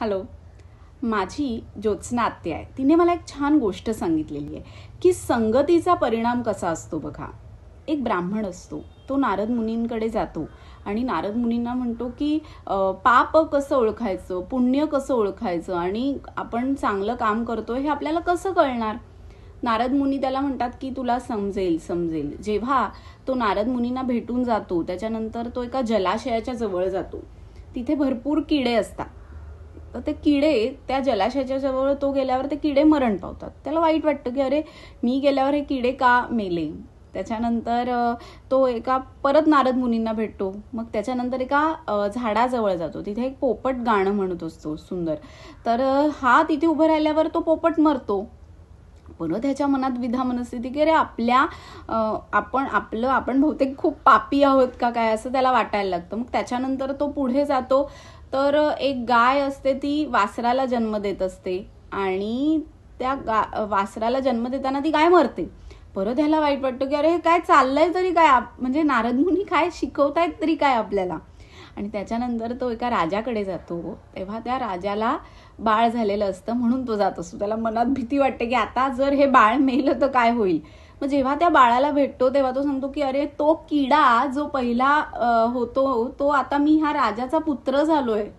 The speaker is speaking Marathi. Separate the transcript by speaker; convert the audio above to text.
Speaker 1: हॅलो माझी ज्योत्स्ना आत्या आहे तिने मला एक छान गोष्ट सांगितलेली आहे की संगतीचा परिणाम कसा असतो बघा एक ब्राह्मण असतो तो नारद मुनींकडे जातो आणि नारद मुनींना म्हणतो की पाप कसं ओळखायचं पुण्य कसं ओळखायचं आणि आपण चांगलं काम करतो हे आपल्याला कसं कळणार नारद मुनी त्याला म्हणतात की तुला समजेल समजेल जेव्हा तो नारद मुनींना भेटून जातो त्याच्यानंतर तो एका जलाशयाच्या जवळ जातो तिथे भरपूर किडे असतात तर ते किडे त्या जलाशयाच्या जवळ तो गेल्यावर ते किडे मरण पावतात त्याला वाईट वाटतं की अरे मी गेल्यावर हे किडे का मेले त्याच्यानंतर तो एका परत नारद मुनींना भेटतो मग त्याच्यानंतर एका झाडाजवळ जातो तिथे एक पोपट गाणं म्हणत असतो सुंदर तर हा तिथे उभं राहिल्यावर तो पोपट मरतो पण त्याच्या मनात विधा मनस्थिती की अरे आपल्या आपण आपलं आपण बहुतेक खूप पापी आहोत का काय असं त्याला वाटायला लागतं मग त्याच्यानंतर तो पुढे जातो तर एक गाय असते ती वासराला जन्म देत असते आणि त्या गा वासराला जन्म देताना ती गाय मरते परत ह्याला वाईट वाटतं की अरे हे काय चाललंय तरी काय म्हणजे नारद मुनी काय शिकवतायत तरी काय आपल्याला आणि त्याच्यानंतर तो एका राजाकडे जातो तेव्हा त्या राजाला बाळ झालेलं असतं म्हणून तो जात असतो त्याला मनात भीती वाटते की आता जर हे बाळ मेलं तर काय होईल मग जेव्हा त्या बाळाला भेटतो तेव्हा तो सांगतो की अरे तो किडा जो पहिला होतो तो आता मी हा राजाचा पुत्र झालोय